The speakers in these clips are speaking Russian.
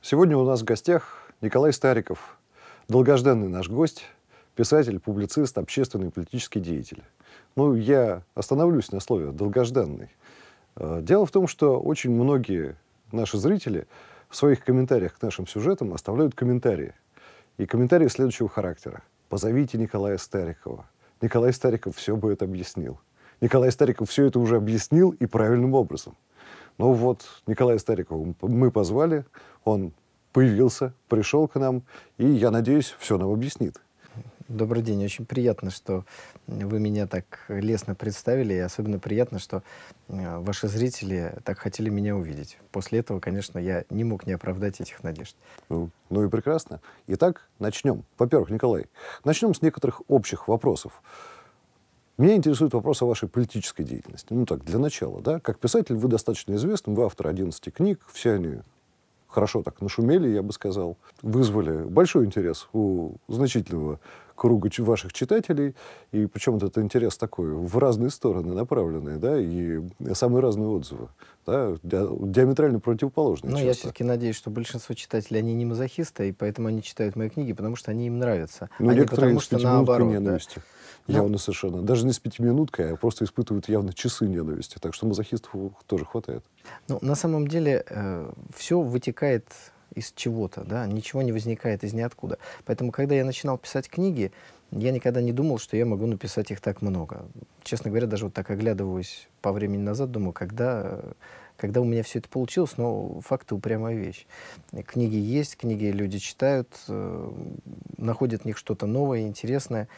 Сегодня у нас в гостях Николай Стариков, долгожданный наш гость, писатель, публицист, общественный и политический деятель. Ну, я остановлюсь на слове «долгожданный». Э, дело в том, что очень многие наши зрители в своих комментариях к нашим сюжетам оставляют комментарии. И комментарии следующего характера. «Позовите Николая Старикова». Николай Стариков все бы это объяснил. Николай Стариков все это уже объяснил и правильным образом. Ну вот, Николая Старикова мы позвали, он появился, пришел к нам, и, я надеюсь, все нам объяснит. Добрый день. Очень приятно, что вы меня так лестно представили. И особенно приятно, что э, ваши зрители так хотели меня увидеть. После этого, конечно, я не мог не оправдать этих надежд. Ну, ну и прекрасно. Итак, начнем. Во-первых, Николай, начнем с некоторых общих вопросов. Меня интересует вопрос о вашей политической деятельности. Ну так, для начала, да? Как писатель вы достаточно известны, вы автор 11 книг, все они хорошо так нашумели, я бы сказал, вызвали большой интерес у значительного круга ваших читателей, и причем этот интерес такой в разные стороны направленный, да, и самые разные отзывы, да, диаметрально противоположные. Но ну, часто. я все-таки надеюсь, что большинство читателей, они не мазохисты, и поэтому они читают мои книги, потому что они им нравятся, ну, а не потому что наоборот ну, явно совершенно. Даже не с пятиминуткой, а просто испытывают явно часы ненависти. Так что мазохистов тоже хватает. Ну, на самом деле, э, все вытекает из чего-то, да, ничего не возникает из ниоткуда. Поэтому, когда я начинал писать книги, я никогда не думал, что я могу написать их так много. Честно говоря, даже вот так оглядываюсь по времени назад, думаю, когда, когда у меня все это получилось, но факты упрямая вещь. Книги есть, книги люди читают, э, находят в них что-то новое, интересное.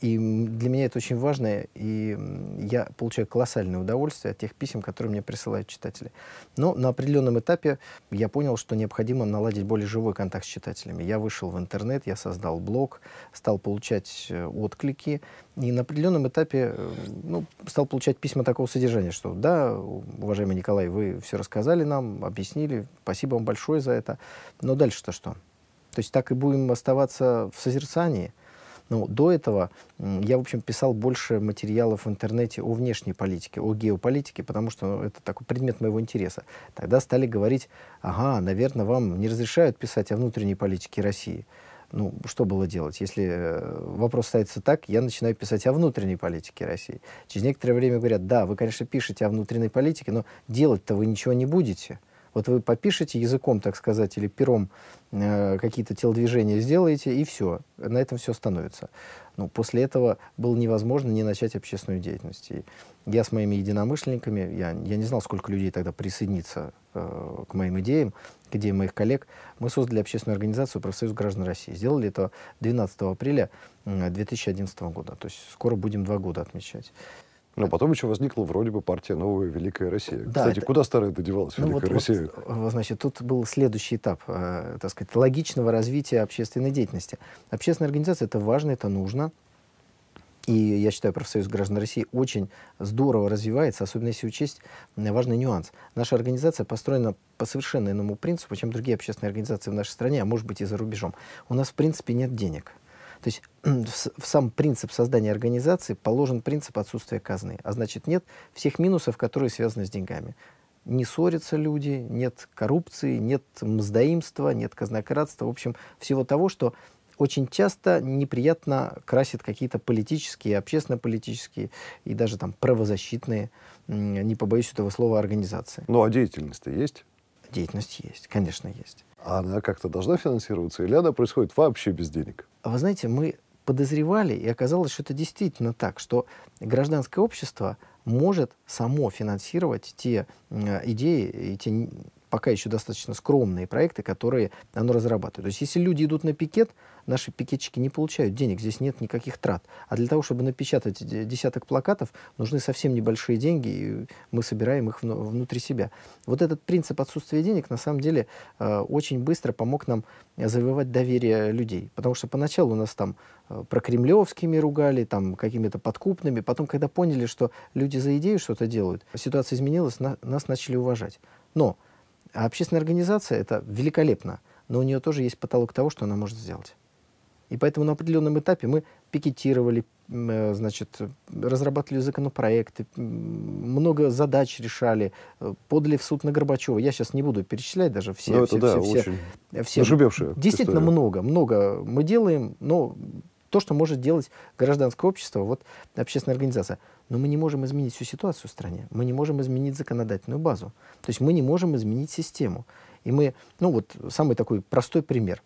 И для меня это очень важно, и я получаю колоссальное удовольствие от тех писем, которые мне присылают читатели. Но на определенном этапе я понял, что необходимо наладить более живой контакт с читателями. Я вышел в интернет, я создал блог, стал получать э, отклики, и на определенном этапе э, ну, стал получать письма такого содержания, что да, уважаемый Николай, вы все рассказали нам, объяснили, спасибо вам большое за это, но дальше-то что? То есть так и будем оставаться в созерцании – ну, до этого я, в общем, писал больше материалов в интернете о внешней политике, о геополитике, потому что это такой предмет моего интереса. Тогда стали говорить, ага, наверное, вам не разрешают писать о внутренней политике России. Ну, что было делать? Если э, вопрос ставится так, я начинаю писать о внутренней политике России. Через некоторое время говорят, да, вы, конечно, пишете о внутренней политике, но делать-то вы ничего не будете. Вот вы попишете языком, так сказать, или пером э, какие-то телодвижения сделаете, и все. На этом все становится. Ну, после этого было невозможно не начать общественную деятельность. И я с моими единомышленниками, я, я не знал, сколько людей тогда присоединится э, к моим идеям, к идеям моих коллег, мы создали общественную организацию «Профсоюз граждан России». Сделали это 12 апреля 2011 э, года. То есть скоро будем два года отмечать. Но потом еще возникла вроде бы партия «Новая Великая Россия». Да, Кстати, это... куда старая додевалась ну, Великая вот, Россия? Вот, э, значит, тут был следующий этап, э, так сказать, логичного развития общественной деятельности. Общественная организация — это важно, это нужно. И я считаю, профсоюз граждан России очень здорово развивается, особенно если учесть важный нюанс. Наша организация построена по совершенно иному принципу, чем другие общественные организации в нашей стране, а может быть и за рубежом. У нас, в принципе, нет денег. То есть в сам принцип создания организации положен принцип отсутствия казны. А значит, нет всех минусов, которые связаны с деньгами. Не ссорятся люди, нет коррупции, нет мздоимства, нет казнократства. В общем, всего того, что очень часто неприятно красит какие-то политические, общественно-политические и даже там правозащитные, не побоюсь этого слова, организации. Ну а деятельность-то есть? Деятельность есть, конечно, есть. А она как-то должна финансироваться, или она происходит вообще без денег? а Вы знаете, мы подозревали, и оказалось, что это действительно так, что гражданское общество может само финансировать те э, идеи и те пока еще достаточно скромные проекты, которые оно разрабатывает. То есть если люди идут на пикет, наши пикетчики не получают денег, здесь нет никаких трат. А для того, чтобы напечатать десяток плакатов, нужны совсем небольшие деньги, и мы собираем их внутри себя. Вот этот принцип отсутствия денег, на самом деле, э, очень быстро помог нам завоевать доверие людей. Потому что поначалу у нас там э, про кремлевскими ругали, там какими-то подкупными. Потом, когда поняли, что люди за идею что-то делают, ситуация изменилась, на, нас начали уважать. Но общественная организация — это великолепно, но у нее тоже есть потолок того, что она может сделать. И поэтому на определенном этапе мы пикетировали, э, значит, разрабатывали законопроекты, много задач решали, э, подали в суд на Горбачева. Я сейчас не буду перечислять даже все. Но ну, все, это, все, да, все, очень э, все. Действительно история. много, много мы делаем, но то, что может делать гражданское общество, вот общественная организация. Но мы не можем изменить всю ситуацию в стране, мы не можем изменить законодательную базу, то есть мы не можем изменить систему. И мы, ну вот самый такой простой пример.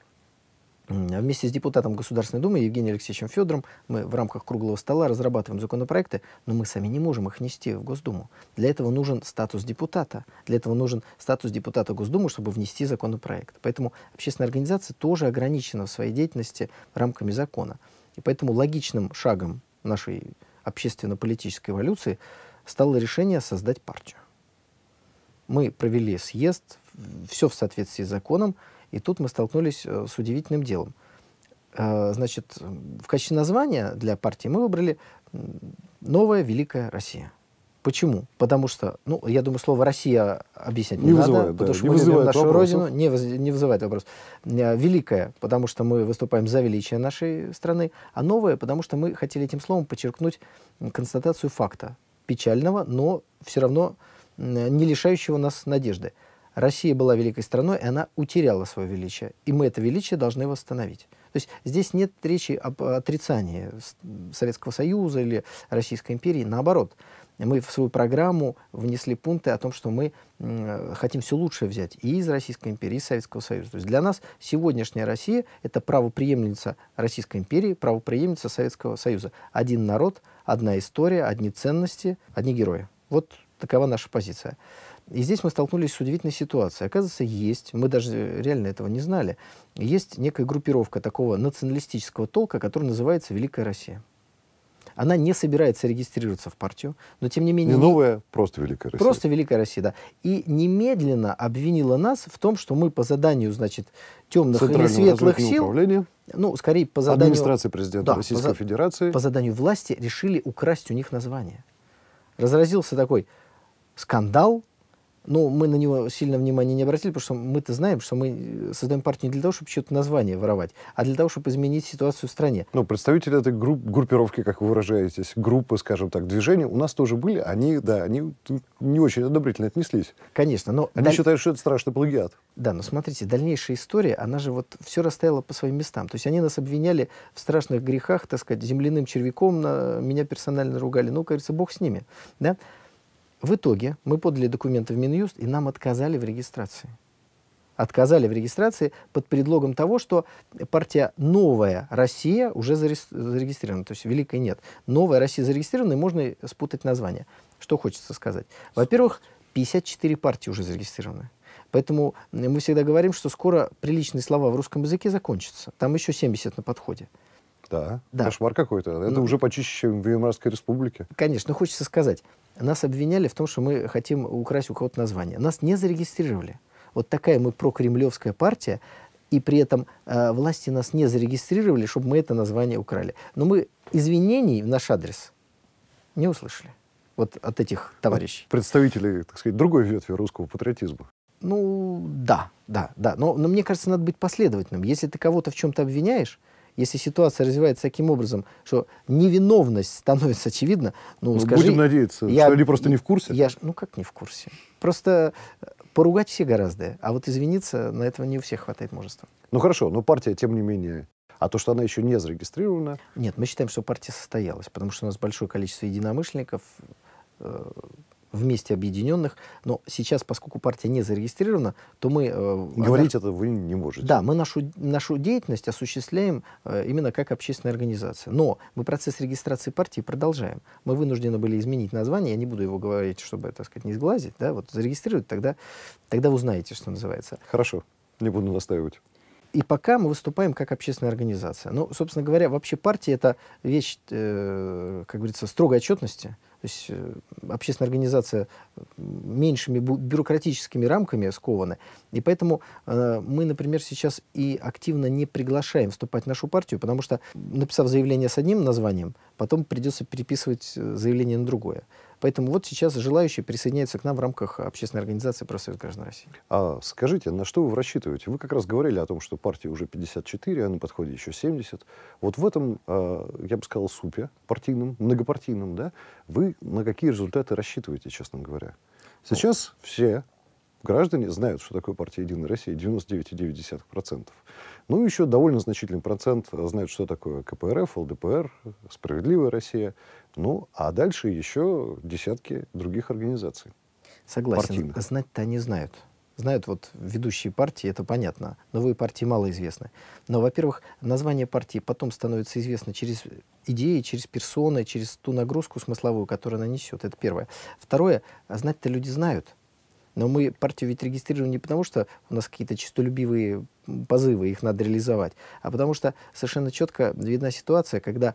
А вместе с депутатом Государственной Думы Евгением Алексеевичем Федором мы в рамках круглого стола разрабатываем законопроекты, но мы сами не можем их нести в Госдуму. Для этого нужен статус депутата. Для этого нужен статус депутата Госдумы, чтобы внести законопроект. Поэтому общественная организация тоже ограничена в своей деятельности рамками закона. И поэтому логичным шагом нашей общественно-политической эволюции стало решение создать партию. Мы провели съезд, все в соответствии с законом, и тут мы столкнулись э, с удивительным делом. Э, значит, в качестве названия для партии мы выбрали «Новая Великая Россия». Почему? Потому что, ну, я думаю, слово «Россия» объяснять не, не вызывает, надо, да, потому что не мы любим нашу вопросов. Родину, не, не вызывает вопрос. Э, «Великая», потому что мы выступаем за величие нашей страны, а «Новая», потому что мы хотели этим словом подчеркнуть констатацию факта, печального, но все равно не лишающего нас надежды. Россия была великой страной, и она утеряла свое величие. И мы это величие должны восстановить. То есть здесь нет речи об отрицании Советского Союза или Российской империи. Наоборот, мы в свою программу внесли пункты о том, что мы хотим все лучшее взять и из Российской империи, и из Советского Союза. То есть для нас сегодняшняя Россия — это правоприемница Российской империи, правоприемница Советского Союза. Один народ, одна история, одни ценности, одни герои. Вот такова наша позиция. И здесь мы столкнулись с удивительной ситуацией. Оказывается, есть, мы даже реально этого не знали, есть некая группировка такого националистического толка, который называется «Великая Россия». Она не собирается регистрироваться в партию, но тем не менее... Не новая, просто Великая Россия. Просто Великая Россия, да. И немедленно обвинила нас в том, что мы по заданию, значит, темных или светлых сил... Управления ну, скорее по заданию... Администрации президента да, Российской по, Федерации. По заданию власти решили украсть у них название. Разразился такой скандал, ну, мы на него сильно внимания не обратили, потому что мы-то знаем, что мы э, создаем партию не для того, чтобы чье-то название воровать, а для того, чтобы изменить ситуацию в стране. Ну, представители этой групп, группировки, как вы выражаетесь, группы, скажем так, движения, у нас тоже были, они, да, они не очень одобрительно отнеслись. Конечно, но... Они даль... считают, что это страшный плагиат. Да, но смотрите, дальнейшая история, она же вот все расставила по своим местам. То есть они нас обвиняли в страшных грехах, так сказать, земляным червяком, на... меня персонально ругали. Ну, кажется, бог с ними, да? В итоге мы подали документы в Минюст, и нам отказали в регистрации. Отказали в регистрации под предлогом того, что партия «Новая Россия» уже зарегистрирована, то есть «Великой» нет. «Новая Россия» зарегистрирована, и можно спутать название. Что хочется сказать? Во-первых, 54 партии уже зарегистрированы. Поэтому мы всегда говорим, что скоро приличные слова в русском языке закончатся. Там еще 70 на подходе. Да, да. кошмар какой-то. Это ну, уже почище, чем в Веймарской республике. Конечно, хочется сказать. Нас обвиняли в том, что мы хотим украсть у кого-то название. Нас не зарегистрировали. Вот такая мы прокремлевская партия, и при этом э, власти нас не зарегистрировали, чтобы мы это название украли. Но мы извинений в наш адрес не услышали. Вот от этих товарищей. Представители, так сказать, другой ветви русского патриотизма. Ну, да, да, да. Но, но мне кажется, надо быть последовательным. Если ты кого-то в чем-то обвиняешь, если ситуация развивается таким образом, что невиновность становится очевидна, ну, ну скажи... Будем надеяться, я, что они просто не в курсе. Я, ну, как не в курсе? Просто э, поругать все гораздо, а вот извиниться, на этого не у всех хватает мужества. Ну, хорошо, но партия, тем не менее, а то, что она еще не зарегистрирована... Нет, мы считаем, что партия состоялась, потому что у нас большое количество единомышленников, э, вместе объединенных, но сейчас, поскольку партия не зарегистрирована, то мы... Э, Говорить она, это вы не можете. Да, мы нашу, нашу деятельность осуществляем э, именно как общественная организация. Но мы процесс регистрации партии продолжаем. Мы вынуждены были изменить название, я не буду его говорить, чтобы, так сказать, не сглазить, да, вот зарегистрировать, тогда, тогда узнаете, что называется. Хорошо, не буду настаивать. И пока мы выступаем как общественная организация. Ну, собственно говоря, вообще партия — это вещь, э, как говорится, строгой отчетности — то есть э, общественная организация меньшими бюрократическими рамками скована. И поэтому э, мы, например, сейчас и активно не приглашаем вступать в нашу партию, потому что, написав заявление с одним названием, потом придется переписывать э, заявление на другое. Поэтому вот сейчас желающие присоединяются к нам в рамках общественной организации «Профсоюз граждан России». А скажите, на что вы рассчитываете? Вы как раз говорили о том, что партии уже 54, а на подходе еще 70. Вот в этом, а, я бы сказал, супе партийном, многопартийном, да, вы на какие результаты рассчитываете, честно говоря? Ну, сейчас все граждане знают, что такое партия «Единая Россия» 99,9%. Ну, и еще довольно значительный процент э, знает, что такое КПРФ, ЛДПР, «Справедливая Россия». Ну, а дальше еще десятки других организаций. Согласен. Знать-то они знают. Знают вот ведущие партии, это понятно. Новые партии малоизвестны. Но, во-первых, название партии потом становится известно через идеи, через персоны, через ту нагрузку смысловую, которую она несет. Это первое. Второе, знать-то люди знают. Но мы партию ведь регистрируем не потому, что у нас какие-то честолюбивые позывы, их надо реализовать, а потому что совершенно четко видна ситуация, когда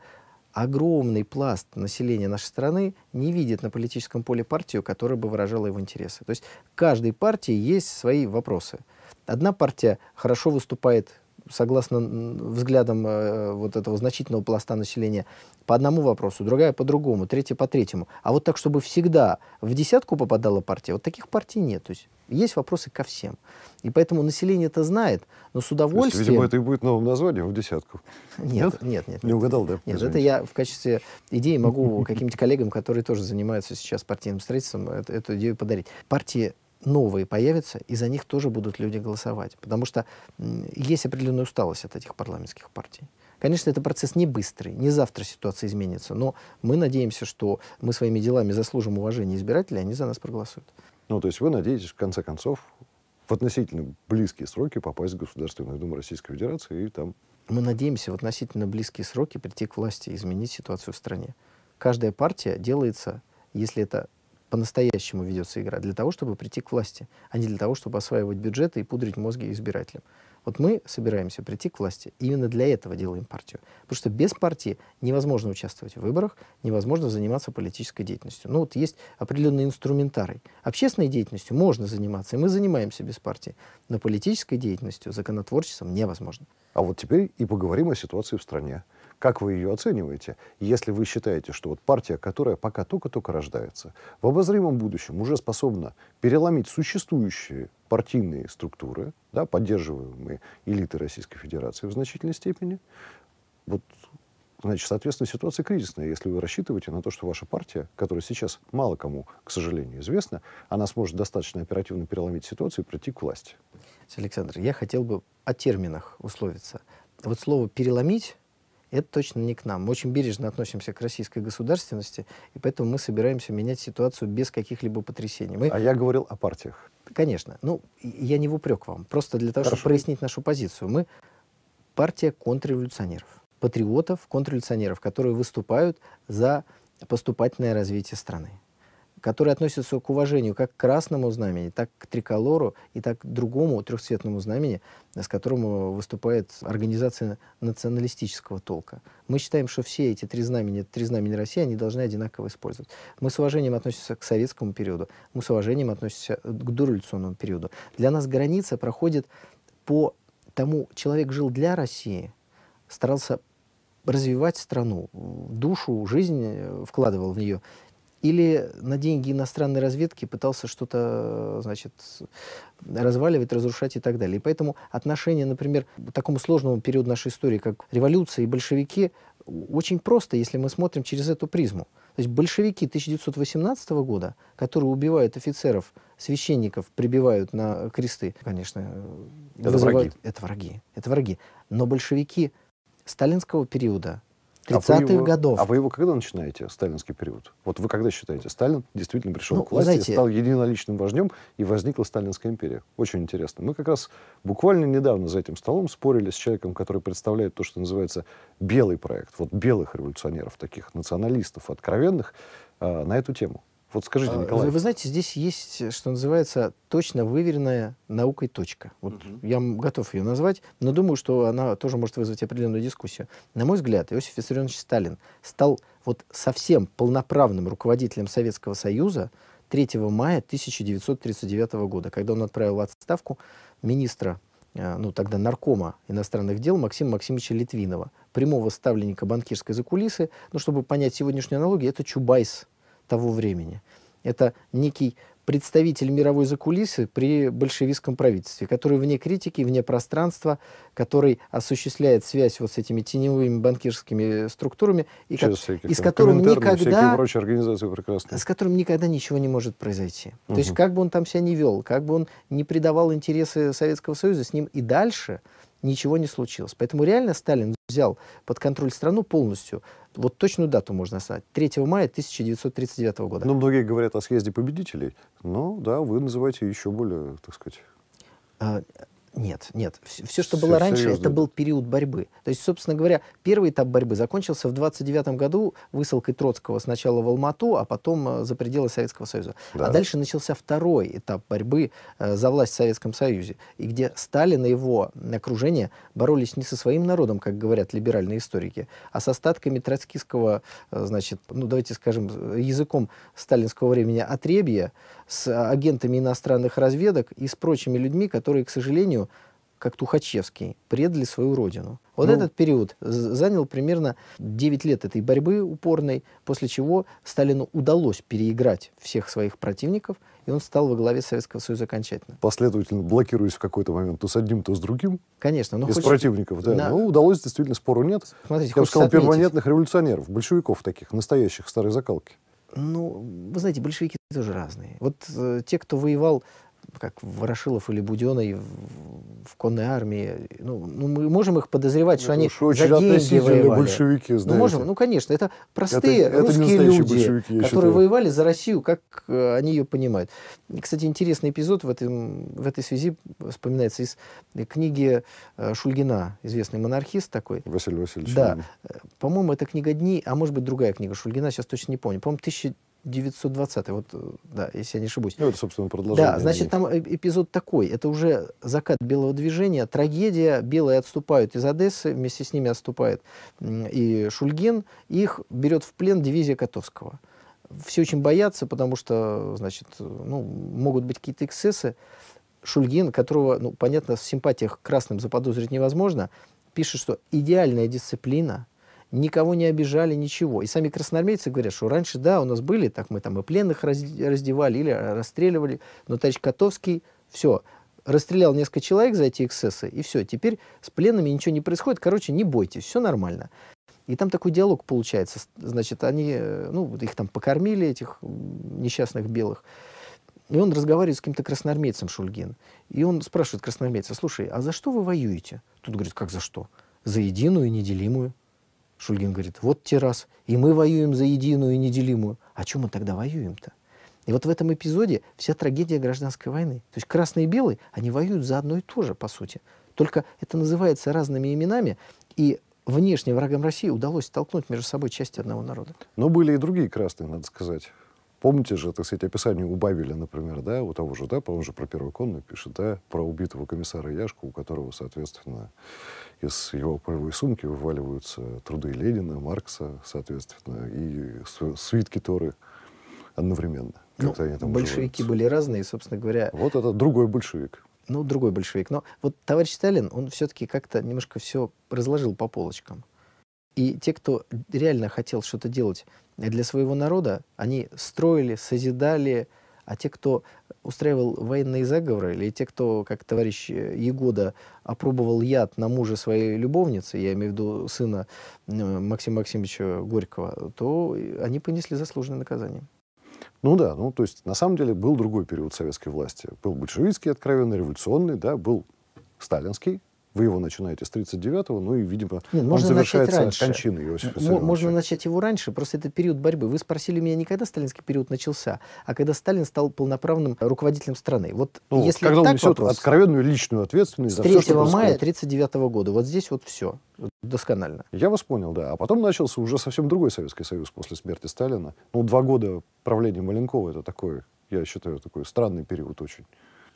огромный пласт населения нашей страны не видит на политическом поле партию, которая бы выражала его интересы. То есть каждой партии есть свои вопросы. Одна партия хорошо выступает согласно взглядам э, вот этого значительного пласта населения, по одному вопросу, другая по другому, третья по третьему. А вот так, чтобы всегда в десятку попадала партия, вот таких партий нет. То есть есть вопросы ко всем. И поэтому население это знает, но с удовольствием... То есть, видимо, это и будет новым названием в десятку. Нет, нет, нет. не угадал, да? Нет, это я в качестве идеи могу каким-нибудь коллегам, которые тоже занимаются сейчас партийным строительством, э, эту, эту идею подарить. Партии новые появятся, и за них тоже будут люди голосовать. Потому что есть определенная усталость от этих парламентских партий. Конечно, это процесс не быстрый, не завтра ситуация изменится, но мы надеемся, что мы своими делами заслужим уважение избирателей, они за нас проголосуют. Ну, то есть вы надеетесь, в конце концов, в относительно близкие сроки попасть в Государственную Думу Российской Федерации и там... Мы надеемся в относительно близкие сроки прийти к власти и изменить ситуацию в стране. Каждая партия делается, если это по-настоящему ведется игра для того, чтобы прийти к власти, а не для того, чтобы осваивать бюджеты и пудрить мозги избирателям. Вот мы собираемся прийти к власти, именно для этого делаем партию. Потому что без партии невозможно участвовать в выборах, невозможно заниматься политической деятельностью. Ну вот есть определенный инструментарий. Общественной деятельностью можно заниматься, и мы занимаемся без партии. Но политической деятельностью, законотворчеством невозможно. А вот теперь и поговорим о ситуации в стране. Как вы ее оцениваете? Если вы считаете, что вот партия, которая пока только-только рождается, в обозримом будущем уже способна переломить существующие партийные структуры, да, поддерживаемые элиты Российской Федерации в значительной степени, вот значит, соответственно, ситуация кризисная. Если вы рассчитываете на то, что ваша партия, которая сейчас мало кому, к сожалению, известна, она сможет достаточно оперативно переломить ситуацию и прийти к власти. Александр, я хотел бы о терминах условиться. Вот слово «переломить» Это точно не к нам. Мы очень бережно относимся к российской государственности, и поэтому мы собираемся менять ситуацию без каких-либо потрясений. Мы... А я говорил о партиях. Конечно. Ну, я не в упрек вам. Просто для того, Хорошо. чтобы прояснить нашу позицию. Мы партия контрреволюционеров. Патриотов, контрреволюционеров, которые выступают за поступательное развитие страны которые относятся к уважению как к красному знамени, так к триколору и так к другому трехцветному знамени, с которым э, выступает организация националистического толка. Мы считаем, что все эти три знамени, три знамени России, они должны одинаково использовать. Мы с уважением относимся к советскому периоду, мы с уважением относимся э, к дореволюционному периоду. Для нас граница проходит по тому, человек жил для России, старался развивать страну, душу, жизнь э, вкладывал в нее или на деньги иностранной разведки пытался что-то, э, значит, разваливать, разрушать и так далее. И поэтому отношение, например, к такому сложному периоду нашей истории, как революция и большевики, очень просто, если мы смотрим через эту призму. То есть большевики 1918 года, которые убивают офицеров, священников, прибивают на кресты, конечно, э, это вызывают... враги. Это враги. Это враги. Но большевики сталинского периода, 30-х а годов. А вы его когда начинаете, сталинский период? Вот вы когда считаете, Сталин действительно пришел ну, к власти, знаете, стал единоличным вождем, и возникла Сталинская империя? Очень интересно. Мы как раз буквально недавно за этим столом спорили с человеком, который представляет то, что называется белый проект, вот белых революционеров, таких националистов откровенных, э, на эту тему. Вот скажите, а, Николай. Вы знаете, здесь есть, что называется, точно выверенная наукой точка. Вот угу. я готов ее назвать, но думаю, что она тоже может вызвать определенную дискуссию. На мой взгляд, Иосиф Виссарионович Сталин стал вот совсем полноправным руководителем Советского Союза 3 мая 1939 года, когда он отправил в отставку министра э, ну, тогда наркома иностранных дел Максима Максимовича Литвинова, прямого ставленника банкирской закулисы. Ну, чтобы понять сегодняшнюю аналогию, это Чубайс того времени. Это некий представитель мировой закулисы при большевистском правительстве, который вне критики, вне пространства, который осуществляет связь вот с этими теневыми банкирскими структурами, и как, всякие, и с которым никогда... С которым никогда ничего не может произойти. Угу. То есть как бы он там себя не вел, как бы он не предавал интересы Советского Союза, с ним и дальше ничего не случилось. Поэтому реально Сталин взял под контроль страну полностью. Вот точную дату можно оставить. 3 мая 1939 года. Но ну, многие говорят о съезде победителей. но ну, да, вы называете еще более, так сказать... А, нет, нет. Все, все что все было раньше, серьезно. это был период борьбы. То есть, собственно говоря, первый этап борьбы закончился в 29 году высылкой Троцкого сначала в Алмату, а потом э, за пределы Советского Союза. Да. А дальше начался второй этап борьбы э, за власть в Советском Союзе, и где Сталин и его окружение боролись не со своим народом, как говорят либеральные историки, а с остатками троцкистского, э, значит, ну давайте скажем языком сталинского времени отребья, с агентами иностранных разведок и с прочими людьми, которые, к сожалению, как Тухачевский, предали свою родину. Вот ну, этот период занял примерно 9 лет этой борьбы упорной, после чего Сталину удалось переиграть всех своих противников, и он стал во главе Советского Союза окончательно. Последовательно блокируясь в какой-то момент то с одним, то с другим. Конечно. Но из хочешь... противников, да. На... Ну, удалось, действительно, спору нет. Смотрите, Я бы сказал, отметить. перманентных революционеров, большевиков таких, настоящих, старой закалки. Ну, вы знаете, большевики тоже разные. Вот э, те, кто воевал как Ворошилов или Буденный в конной армии. Ну, ну мы можем их подозревать, ну, это что они за деньги воевали. большевики, ну, знаете. Ну, можем, ну, конечно, это простые это, русские это люди, которые считаю. воевали за Россию, как э, они ее понимают. Кстати, интересный эпизод в, этом, в этой связи вспоминается из книги э, Шульгина, известный монархист такой. Василий Васильевич. Да. Э, по-моему, это книга «Дни», а может быть, другая книга Шульгина, сейчас точно не помню. По-моему, 1000 920 вот, э, да, если я не ошибусь. Ну, это, собственно, продолжение. Да, значит, там э, эпизод такой. Это уже закат белого движения, трагедия. Белые отступают из Одессы, вместе с ними отступает и Шульгин. Их берет в плен дивизия Котовского. Все очень боятся, потому что, значит, э, ну, могут быть какие-то эксцессы. Шульгин, которого, ну, понятно, в симпатиях красным заподозрить невозможно, пишет, что идеальная дисциплина – никого не обижали, ничего. И сами красноармейцы говорят, что раньше, да, у нас были, так мы там и пленных раздевали или а, расстреливали, но товарищ Котовский, все, расстрелял несколько человек за эти эксцессы, и все, теперь с пленными ничего не происходит, короче, не бойтесь, все нормально. И там такой диалог получается, значит, они, э, ну, их там покормили, этих несчастных белых, и он разговаривает с каким-то красноармейцем Шульгин. И он спрашивает красноармейца, слушай, а за что вы воюете? Тут говорит, как за что? За единую и неделимую. Шульгин говорит, вот те раз и мы воюем за единую и неделимую. О чем мы тогда воюем-то? И вот в этом эпизоде вся трагедия гражданской войны. То есть красные и белые, они воюют за одно и то же, по сути. Только это называется разными именами, и внешне врагам России удалось столкнуть между собой части одного народа. Но были и другие красные, надо сказать. Помните же, так сказать, описание убавили, например, да, у того же, да, по-моему же про первую конную пишет, да, про убитого комиссара Яшку, у которого, соответственно, из его полевой сумки вываливаются труды Ленина, Маркса, соответственно, и свитки Торы одновременно. Ну, они там большевики уживаются. были разные, собственно говоря. Вот это другой большевик. Ну, другой большевик. Но вот товарищ Сталин, он все-таки как-то немножко все разложил по полочкам. И те, кто реально хотел что-то делать для своего народа, они строили, созидали, а те, кто устраивал военные заговоры, или те, кто, как товарищ Егода, опробовал яд на мужа своей любовницы, я имею в виду сына э, Максима Максимовича Горького, то они понесли заслуженное наказание. Ну да, ну то есть на самом деле был другой период советской власти. Был большевистский, откровенно революционный, да, был сталинский, вы его начинаете с 39-го, ну и, видимо, Нет, он завершается начать кончиной Иосифа М- Можно начать его раньше, просто этот период борьбы. Вы спросили меня не когда сталинский период начался, а когда Сталин стал полноправным руководителем страны. Вот ну, если когда так он несет вопрос, откровенную личную ответственность за все, что 3 мая 39-го года. Вот здесь вот все досконально. Я вас понял, да. А потом начался уже совсем другой Советский Союз после смерти Сталина. Ну, два года правления Маленкова — это такой, я считаю, такой странный период очень.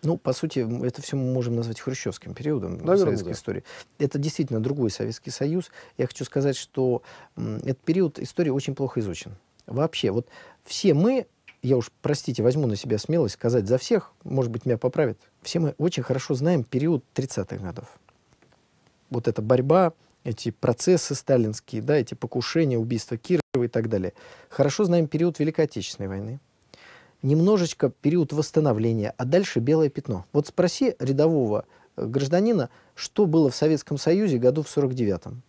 Ну, по сути, это все мы можем назвать хрущевским периодом Наверное, советской да. истории. Это действительно другой Советский Союз. Я хочу сказать, что этот период истории очень плохо изучен. Вообще, вот все мы, я уж, простите, возьму на себя смелость сказать за всех, может быть, меня поправят, все мы очень хорошо знаем период 30-х годов. Вот эта борьба, эти процессы сталинские, да, эти покушения, убийства Кирова и так далее. Хорошо знаем период Великой Отечественной войны немножечко период восстановления, а дальше белое пятно. Вот спроси рядового э, гражданина, что было в Советском Союзе году в 49-м.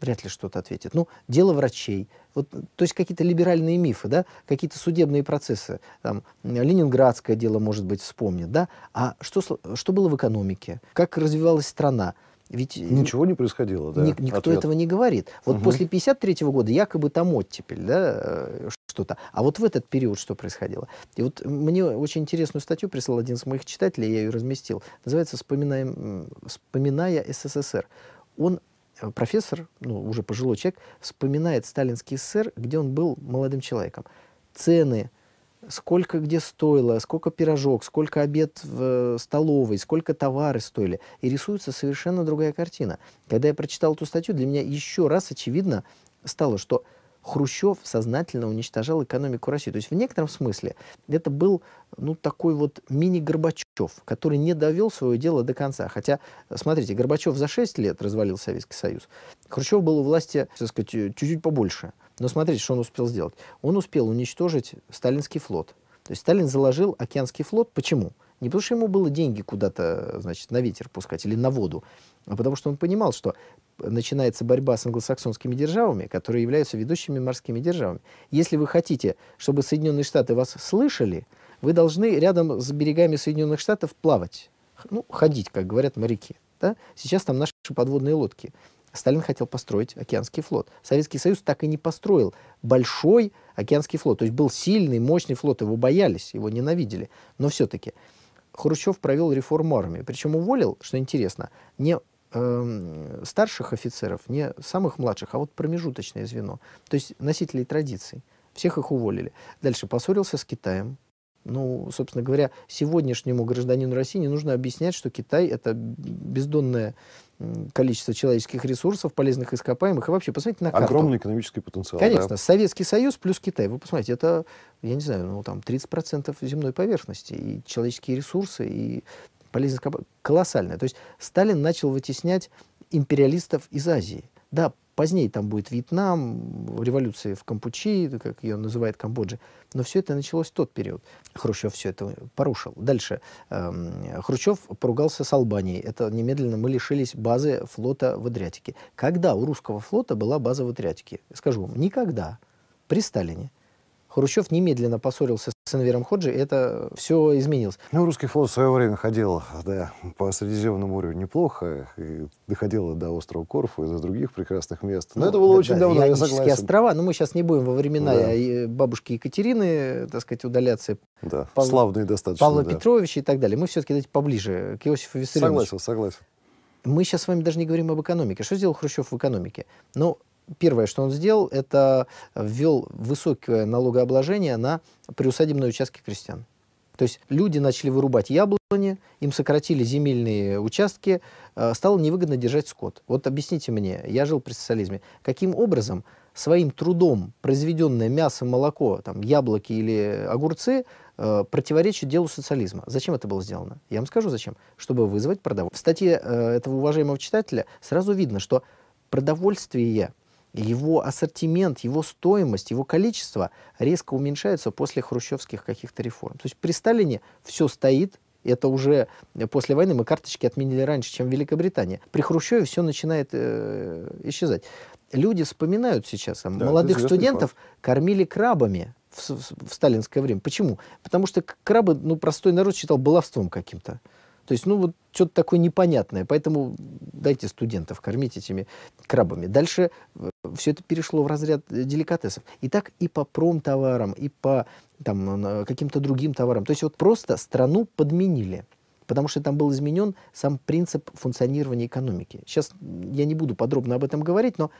Вряд ли что-то ответит. Ну, дело врачей. Вот, э, то есть какие-то либеральные мифы, да, какие-то судебные процессы. Там, ленинградское дело, может быть, вспомнит. Да? А что, что было в экономике? Как развивалась страна? Ведь э, Ничего не происходило, да? Ник- никто ответ. этого не говорит. Вот угу. после 53 года якобы там оттепель, да, э, что-то. А вот в этот период что происходило? И вот мне очень интересную статью прислал один из моих читателей, я ее разместил. Называется «Вспоминаем, «Вспоминая СССР». Он, э, профессор, ну, уже пожилой человек, вспоминает сталинский СССР, где он был молодым человеком. Цены сколько где стоило, сколько пирожок, сколько обед в э, столовой, сколько товары стоили. И рисуется совершенно другая картина. Когда я прочитал эту статью, для меня еще раз очевидно стало, что Хрущев сознательно уничтожал экономику России. То есть в некотором смысле это был ну, такой вот мини-Горбачев, который не довел свое дело до конца. Хотя, смотрите, Горбачев за 6 лет развалил Советский Союз. Хрущев был у власти, так сказать, чуть-чуть побольше. Но смотрите, что он успел сделать. Он успел уничтожить сталинский флот. То есть Сталин заложил океанский флот. Почему? Не потому что ему было деньги куда-то, значит, на ветер пускать или на воду, а потому что он понимал, что начинается борьба с англосаксонскими державами, которые являются ведущими морскими державами. Если вы хотите, чтобы Соединенные Штаты вас слышали, вы должны рядом с берегами Соединенных Штатов плавать, ну, ходить, как говорят моряки. Да? Сейчас там наши подводные лодки. Сталин хотел построить океанский флот. Советский Союз так и не построил большой океанский флот. То есть был сильный, мощный флот, его боялись, его ненавидели. Но все-таки Хрущев провел реформу армии. Причем уволил, что интересно, не Эм, старших офицеров, не самых младших, а вот промежуточное звено, то есть носителей традиций. Всех их уволили. Дальше поссорился с Китаем. Ну, собственно говоря, сегодняшнему гражданину России не нужно объяснять, что Китай — это бездонное количество человеческих ресурсов, полезных ископаемых. И вообще, посмотрите на карту. Огромный экономический потенциал. Конечно. Да? Советский Союз плюс Китай. Вы посмотрите, это, я не знаю, ну, там 30% земной поверхности, и человеческие ресурсы, и Полезность колоссальная. То есть Сталин начал вытеснять империалистов из Азии. Да, позднее там будет Вьетнам, революции в Кампучи, как ее называют Камбоджи. Но все это началось в тот период. Хрущев все это порушил. Дальше. Эм, Хрущев поругался с Албанией. Это немедленно мы лишились базы флота в Адриатике. Когда у русского флота была база в Адриатике? Скажу вам, никогда. При Сталине. Хрущев немедленно поссорился с Энвером Ходжи это все изменилось. Ну, русский флот в свое время ходил да, по Средиземному морю неплохо, и доходило до острова Корфу и до других прекрасных мест. Но ну, это было да, очень да, давно, я согласен. острова, но мы сейчас не будем во времена да. Э, бабушки Екатерины, так сказать, удаляться. Да, Пав... славные достаточно. Павла да. Петровича и так далее. Мы все-таки давайте поближе к Иосифу Виссарионовичу. Согласен, согласен. Мы сейчас с вами даже не говорим об экономике. Что сделал Хрущев в экономике? Ну, первое, что он сделал, это ввел высокое налогообложение на приусадебные участки крестьян. То есть люди начали вырубать яблони, им сократили земельные участки, э, стало невыгодно держать скот. Вот объясните мне, я жил при социализме, каким образом своим трудом произведенное мясо, молоко, там, яблоки или огурцы э, противоречит делу социализма. Зачем это было сделано? Я вам скажу, зачем. Чтобы вызвать продовольствие. В статье э, этого уважаемого читателя сразу видно, что продовольствие его ассортимент, его стоимость, его количество резко уменьшается после хрущевских каких-то реформ. То есть при Сталине все стоит, это уже после войны мы карточки отменили раньше, чем Великобритания. При Хрущеве все начинает э, исчезать. Люди вспоминают сейчас, да, молодых студентов факт. кормили крабами в, в, в сталинское время. Почему? Потому что крабы, ну, простой народ считал баловством каким-то. То есть, ну, вот что-то такое непонятное. Поэтому дайте студентов кормить этими крабами. Дальше э, все это перешло в разряд э, деликатесов. И так и по промтоварам, и по там, э, каким-то другим товарам. То есть вот просто страну подменили. Потому что там был изменен сам принцип функционирования экономики. Сейчас я не буду подробно об этом говорить, но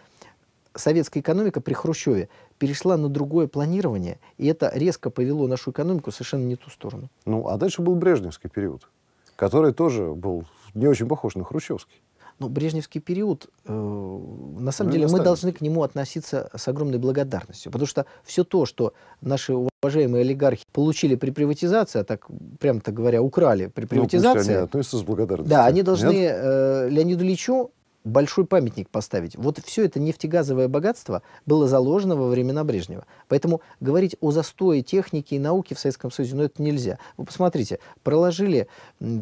советская экономика при Хрущеве перешла на другое планирование, и это резко повело нашу экономику совершенно не ту сторону. Ну, а дальше был Брежневский период который тоже был не очень похож на хрущевский. Ну, Брежневский период, э, на самом ну, деле, мы должны к нему относиться с огромной благодарностью, потому что все то, что наши уважаемые олигархи получили при приватизации, а так, прям-то говоря, украли при приватизации. Ну, пусть они относятся с благодарностью. Да, они должны Нет? э, Леониду Ильичу большой памятник поставить. Вот все это нефтегазовое богатство было заложено во времена Брежнева. Поэтому говорить о застое техники и науки в Советском Союзе, ну это нельзя. Вы посмотрите, проложили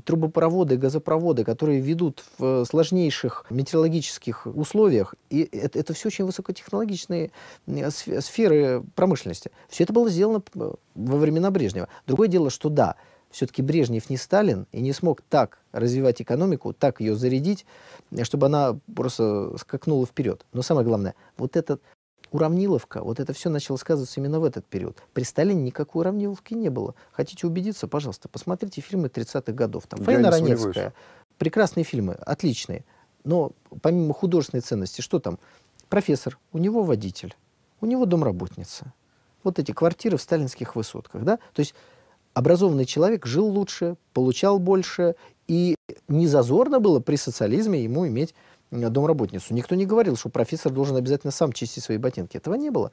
трубопроводы, газопроводы, которые ведут в э, сложнейших метеорологических условиях, и это, это все очень высокотехнологичные э, сферы промышленности. Все это было сделано э, во времена Брежнева. Другое дело, что да, все-таки Брежнев не Сталин и не смог так развивать экономику, так ее зарядить, чтобы она просто скакнула вперед. Но самое главное, вот этот Уравниловка, вот это все начало сказываться именно в этот период. При Сталине никакой уравниловки не было. Хотите убедиться, пожалуйста, посмотрите фильмы 30-х годов. Там Фаина Раневская. Прекрасные фильмы, отличные. Но помимо художественной ценности, что там? Профессор, у него водитель, у него домработница. Вот эти квартиры в сталинских высотках, да? То есть образованный человек жил лучше, получал больше, и не зазорно было при социализме ему иметь э, домработницу. Никто не говорил, что профессор должен обязательно сам чистить свои ботинки. Этого не было.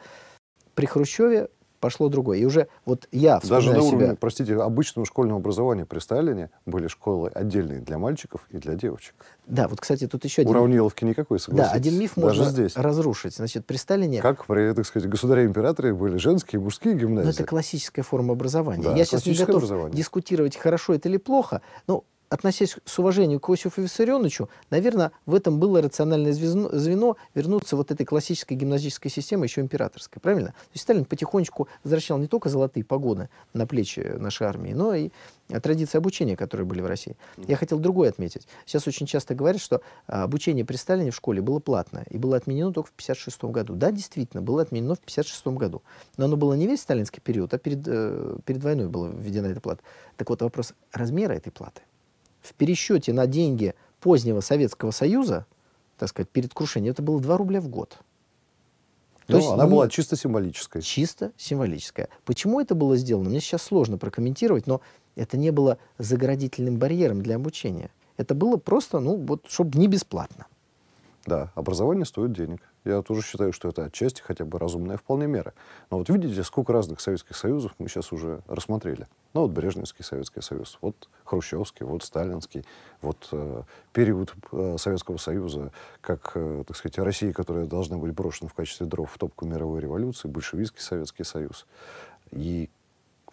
При Хрущеве пошло другое. И уже вот я Даже на уровне, себя... простите, обычного школьного образования при Сталине были школы отдельные для мальчиков и для девочек. Да, вот, кстати, тут еще один... Уравниловки никакой, согласитесь. Да, один миф Даже здесь. разрушить. Значит, при Сталине... Как при, так сказать, государе-императоре были женские и мужские гимназии. Но ну, это классическая форма образования. Да, я сейчас не готов дискутировать, хорошо это или плохо. Но относясь с уважением к Иосифу Виссарионовичу, наверное, в этом было рациональное звено, звено вернуться вот этой классической гимназической системы, еще императорской, правильно? То есть Сталин потихонечку возвращал не только золотые погоны на плечи нашей армии, но и традиции обучения, которые были в России. Я хотел другое отметить. Сейчас очень часто говорят, что а, обучение при Сталине в школе было платное и было отменено только в 1956 году. Да, действительно, было отменено в 1956 году. Но оно было не весь сталинский период, а перед, э, перед войной была введена эта плата. Так вот вопрос размера этой платы в пересчете на деньги позднего Советского Союза, так сказать, перед крушением, это было 2 рубля в год. То Но ну, есть она не... была чисто символическая. Чисто символическая. Почему это было сделано, мне сейчас сложно прокомментировать, но это не было заградительным барьером для обучения. Это было просто, ну, вот, чтобы не бесплатно. Да, образование стоит денег. Я тоже считаю, что это отчасти хотя бы разумная вполне мера. Но вот видите, сколько разных Советских Союзов мы сейчас уже рассмотрели. Ну вот Брежневский Советский Союз, вот Хрущевский, вот Сталинский, вот э, период э, Советского Союза, как, э, так сказать, Россия, которая должна быть брошена в качестве дров в топку мировой революции, большевистский Советский Союз. И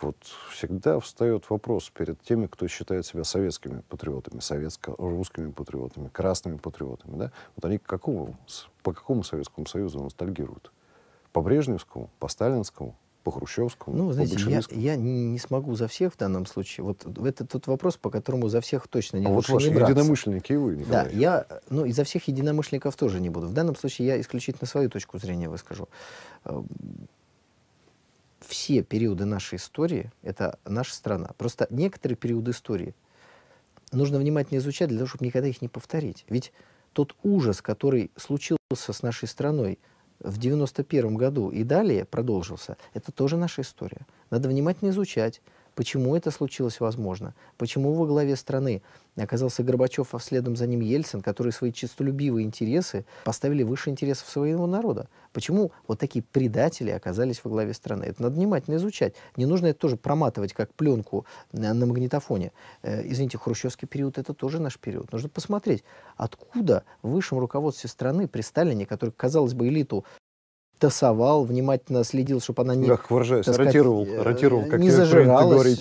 вот всегда встает вопрос перед теми, кто считает себя советскими патриотами, советско-русскими патриотами, красными патриотами, да? Вот они к какому, по какому Советскому Союзу ностальгируют? По Брежневскому, по Сталинскому, по Хрущевскому, ну, знаете, по я, я не смогу за всех в данном случае. Вот это тот вопрос, по которому за всех точно не а вот ваши не единомышленники и вы, Николай. Да, я, ну и за всех единомышленников тоже не буду. В данном случае я исключительно свою точку зрения выскажу. Эм, все периоды нашей истории — это наша страна. Просто некоторые периоды истории нужно внимательно изучать для того, чтобы никогда их не повторить. Ведь тот ужас, который случился с нашей страной в 91 году и далее продолжился, это тоже наша история. Надо внимательно изучать, Почему это случилось, возможно? Почему во главе страны оказался Горбачев, а следом за ним Ельцин, которые свои честолюбивые интересы поставили выше интересов своего народа? Почему вот такие предатели оказались во главе страны? Это надо внимательно изучать. Не нужно это тоже проматывать, как пленку на, на магнитофоне. Э, извините, хрущевский период — это тоже наш период. Нужно посмотреть, откуда в высшем руководстве страны при Сталине, который, казалось бы, элиту тасовал, внимательно следил, чтобы она не... Как выражаюсь, сказать, ротировал, э, ротировал, как не зажиралась.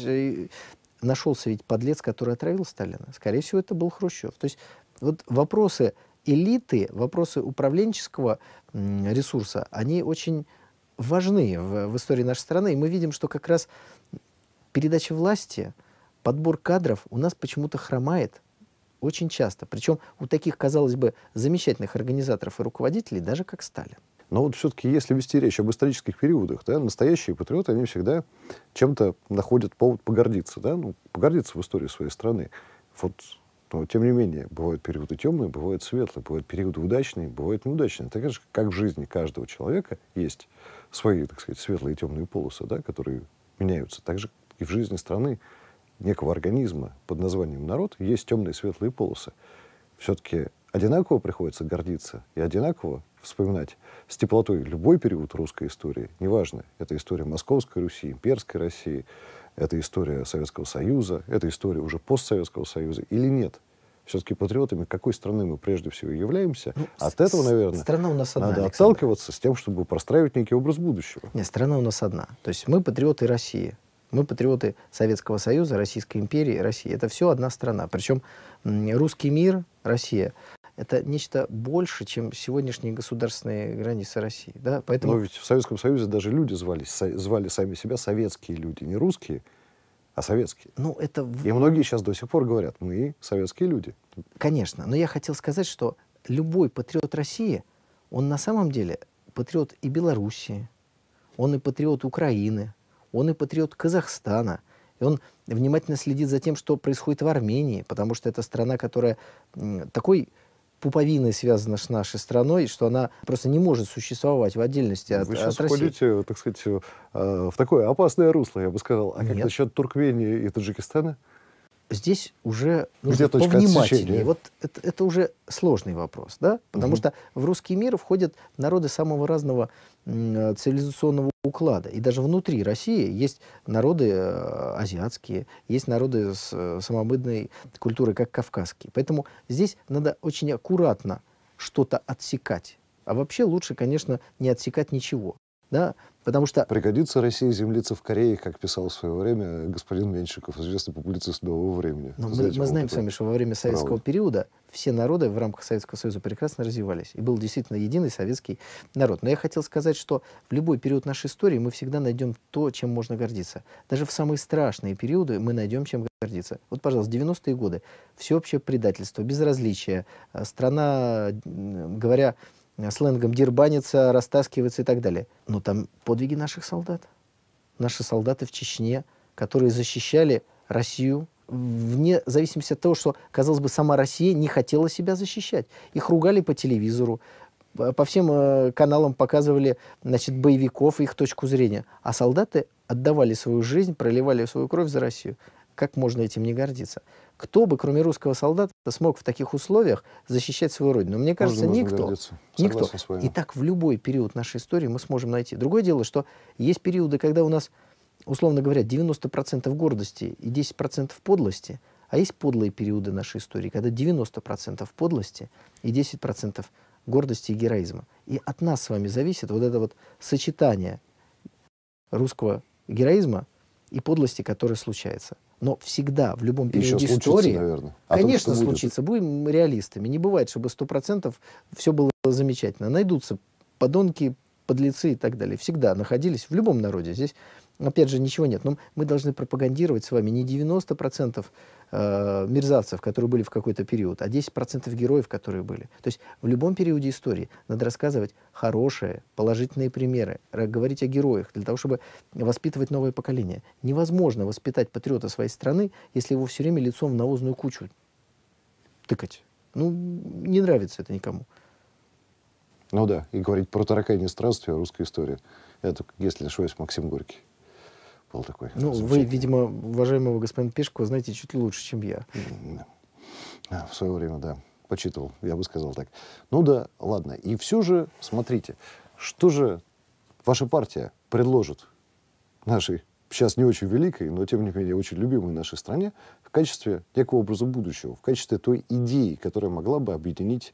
нашелся ведь подлец, который отравил Сталина. Скорее всего, это был Хрущев. То есть вот вопросы элиты, вопросы управленческого ресурса, они очень важны в, в истории нашей страны. И мы видим, что как раз передача власти, подбор кадров у нас почему-то хромает очень часто. Причем у таких, казалось бы, замечательных организаторов и руководителей, даже как Сталин. Но вот все-таки, если вести речь об исторических периодах, да, настоящие патриоты, они всегда чем-то находят повод погордиться, да, ну, погордиться в истории своей страны. Вот, но тем не менее, бывают периоды темные, бывают светлые, бывают периоды удачные, бывают неудачные. Так же, как в жизни каждого человека есть свои, так сказать, светлые и темные полосы, да, которые меняются. Так же и в жизни страны некого организма под названием народ есть темные и светлые полосы. Все-таки одинаково приходится гордиться и одинаково вспоминать с теплотой любой период русской истории, неважно, это история Московской Руси, Имперской России, это история Советского Союза, это история уже постсоветского Союза или нет. Все-таки патриотами какой страны мы прежде всего являемся, ну, от этого, наверное, страна у нас одна, надо Александр. отталкиваться с тем, чтобы простраивать некий образ будущего. Нет, страна у нас одна. То есть мы патриоты России, мы патриоты Советского Союза, Российской империи, России. Это все одна страна. Причем русский мир, Россия, это нечто больше, чем сегодняшние государственные границы России. Да? Поэтому... Но ведь в Советском Союзе даже люди звались, звали сами себя советские люди, не русские, а советские. Ну, это... И многие сейчас до сих пор говорят, мы советские люди. Конечно, но я хотел сказать, что любой патриот России, он на самом деле патриот и Белоруссии, он и патриот Украины, он и патриот Казахстана, и он внимательно следит за тем, что происходит в Армении, потому что это страна, которая такой пуповиной связана с нашей страной, что она просто не может существовать в отдельности ну, от, Вы сейчас от России. входите, так сказать, э, в такое опасное русло, я бы сказал. А Нет. как насчет Туркмении и Таджикистана? Здесь уже нужно Где повнимательнее. Вот это, это уже сложный вопрос, да? Потому угу. что в русский мир входят народы самого разного э, цивилизационного уклада. И даже внутри России есть народы э, азиатские, есть народы с э, самобытной культурой, как кавказские. Поэтому здесь надо очень аккуратно что-то отсекать. А вообще лучше, конечно, не отсекать ничего. Да? Потому что... Пригодится России землица в Корее, как писал в свое время господин Меньшиков, известный публицист нового времени. Но ну, Знаете, мы, знаем такой? с вами, что во время советского Правда. периода все народы в рамках Советского Союза прекрасно развивались. И был действительно единый советский народ. Но я хотел сказать, что в любой период нашей истории мы всегда найдем то, чем можно гордиться. Даже в самые страшные периоды мы найдем, чем гордиться. Вот, пожалуйста, 90-е годы. Всеобщее предательство, безразличие. Э, страна, говоря Э, сленгом дербанится, растаскиваться и так далее. Но там подвиги наших солдат. Наши солдаты в Чечне, которые защищали Россию, вне зависимости от того, что, казалось бы, сама Россия не хотела себя защищать. Их ругали по телевизору, по всем э, каналам показывали значит, боевиков, и их точку зрения. А солдаты отдавали свою жизнь, проливали свою кровь за Россию. Как можно этим не гордиться? Кто бы, кроме русского солдата, смог в таких условиях защищать свою родину? Мне кажется, можно, никто. Никто. И так в любой период нашей истории мы сможем найти. Другое дело, что есть периоды, когда у нас, условно говоря, 90% гордости и 10% подлости, а есть подлые периоды нашей истории, когда 90% подлости и 10% гордости и героизма. И от нас с вами зависит вот это вот сочетание русского героизма и подлости, которое случается. Но всегда, в любом периоде Еще случится, истории... наверное. А конечно, том, случится. Будет. Будем реалистами. Не бывает, чтобы 100% все было замечательно. Найдутся подонки, подлецы и так далее. Всегда находились в любом народе. Здесь, опять же, ничего нет. Но мы должны пропагандировать с вами не 90% э, мерзавцев, которые были в какой-то период, а 10% героев, которые были. То есть в любом периоде истории надо рассказывать хорошие, положительные примеры, говорить о героях, для того, чтобы воспитывать новое поколение. Невозможно воспитать патриота своей страны, если его все время лицом в навозную кучу тыкать. Ну, не нравится это никому. Ну да, и говорить про тараканье странствия русской истории. Это, если не ошибаюсь, Максим Горький был такой. Ну, вы, видимо, уважаемого господина Пешкова знаете чуть лучше, чем я. А, в свое время, да, почитывал, я бы сказал так. Ну да, ладно. И все же, смотрите, что же ваша партия предложит нашей, сейчас не очень великой, но тем не менее очень любимой нашей стране, в качестве некого образа будущего, в качестве той идеи, которая могла бы объединить,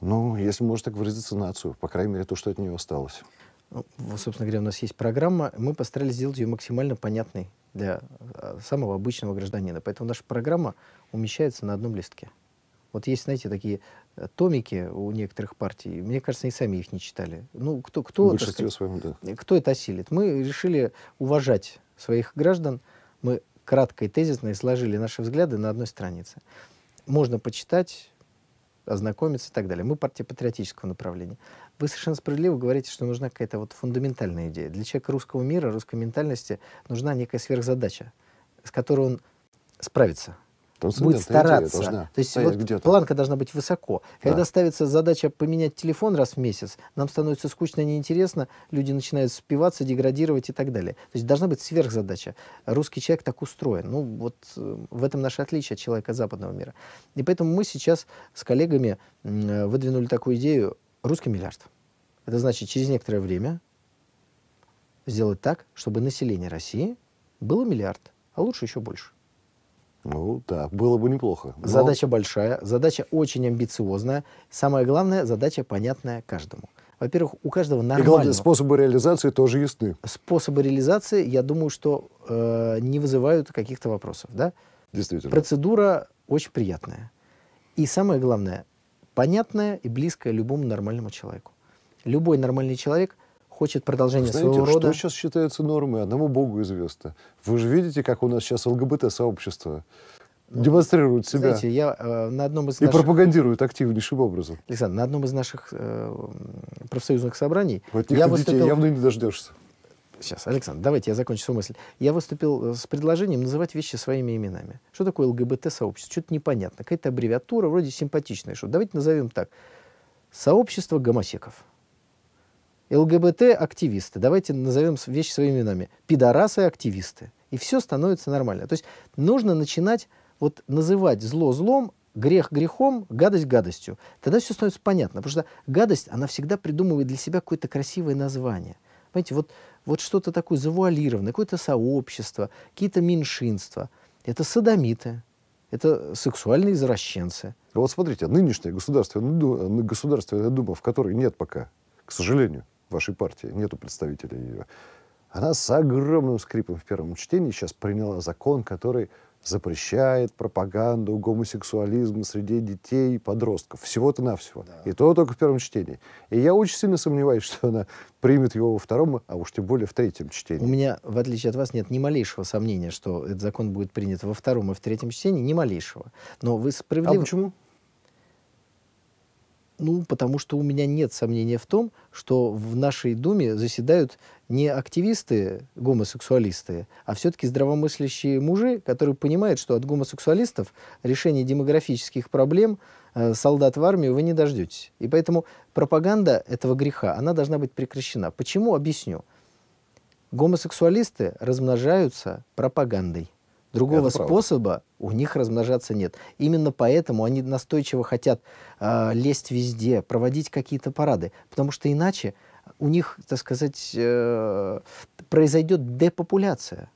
ну, если можно так выразиться, нацию, по крайней мере, то, что от нее осталось. Ну, собственно говоря, у нас есть программа, мы постарались сделать ее максимально понятной для э, самого обычного гражданина. Поэтому наша программа умещается на одном листке. Вот есть, знаете, такие э, томики у некоторых партий. Мне кажется, они сами их не читали. Ну, кто, кто, это, сказать, да. Э, кто это осилит? Мы решили уважать своих граждан. Мы кратко и тезисно изложили наши взгляды на одной странице. Можно почитать, ознакомиться и так далее. Мы партия патриотического направления. Вы совершенно справедливо говорите, что нужна какая-то вот фундаментальная идея. Для человека русского мира, русской ментальности нужна некая сверхзадача, с которой он справится – будет стараться. Должна То есть вот -то. планка должна быть высоко. Когда да. ставится задача поменять телефон раз в месяц, нам становится скучно, неинтересно, люди начинают спиваться, деградировать и так далее. То есть должна быть сверхзадача. Русский человек так устроен. Ну вот э, в этом наше отличие от человека западного мира. И поэтому мы сейчас с коллегами э, выдвинули такую идею «Русский миллиард». Это значит через некоторое время сделать так, чтобы население России было миллиард, а лучше еще больше. Ну да, было бы неплохо. Но... Задача большая, задача очень амбициозная. Самое главное, задача понятная каждому. Во-первых, у каждого нормального... И главное, способы реализации тоже ясны. Способы реализации, я думаю, что э, не вызывают каких-то вопросов, да? Действительно. Процедура очень приятная. И самое главное, понятная и близкая любому нормальному человеку. Любой нормальный человек – хочет продолжения Знаете, своего рода. что сейчас считается нормой, одному богу известно. Вы же видите, как у нас сейчас ЛГБТ-сообщество ну, демонстрируют себя. Знаете, я э, на одном из и наших... пропагандируют активнейшим образом. Александр, на одном из наших э, профсоюзных собраний... Вот я выступил... явно не дождешься. Сейчас, Александр, давайте я закончу свою мысль. Я выступил э, с предложением называть вещи своими именами. Что такое ЛГБТ-сообщество? Что-то непонятно. Какая-то аббревиатура вроде симпатичная. Что давайте назовем так. Сообщество гомосеков. ЛГБТ-активисты, давайте назовем вещи своими именами, пидорасы-активисты. И все становится нормально. То есть нужно начинать вот называть зло злом, грех грехом, гадость гадостью. Тогда все становится понятно, потому что гадость, она всегда придумывает для себя какое-то красивое название. Понимаете, вот, вот что-то такое завуалированное, какое-то сообщество, какие-то меньшинства. Это садомиты, это сексуальные извращенцы. А вот смотрите, нынешняя Государственная ну, Дума, Государственная Дума, в которой нет пока, к сожалению, вашей партии, нету представителей ее. Она с огромным скрипом в первом чтении сейчас приняла закон, который запрещает пропаганду гомосексуализма среди детей и подростков. Всего-то навсего. Да. И то только в первом чтении. И я очень сильно сомневаюсь, что она примет его во втором, а уж тем более в третьем чтении. У меня, в отличие от вас, нет ни малейшего сомнения, что этот закон будет принят во втором и в третьем чтении, ни малейшего. Но вы справедливо... А почему? Ну, потому что у меня нет сомнения в том, что в нашей Думе заседают не активисты, гомосексуалисты, а все-таки здравомыслящие мужи, которые понимают, что от гомосексуалистов решение демографических проблем э, солдат в армию вы не дождетесь. И поэтому пропаганда этого греха, она должна быть прекращена. Почему? Объясню. Гомосексуалисты размножаются пропагандой. Другого способа у них размножаться нет. Именно поэтому они настойчиво хотят э, лезть везде, проводить какие-то парады, потому что иначе у них, так сказать, э, произойдет депопуляция.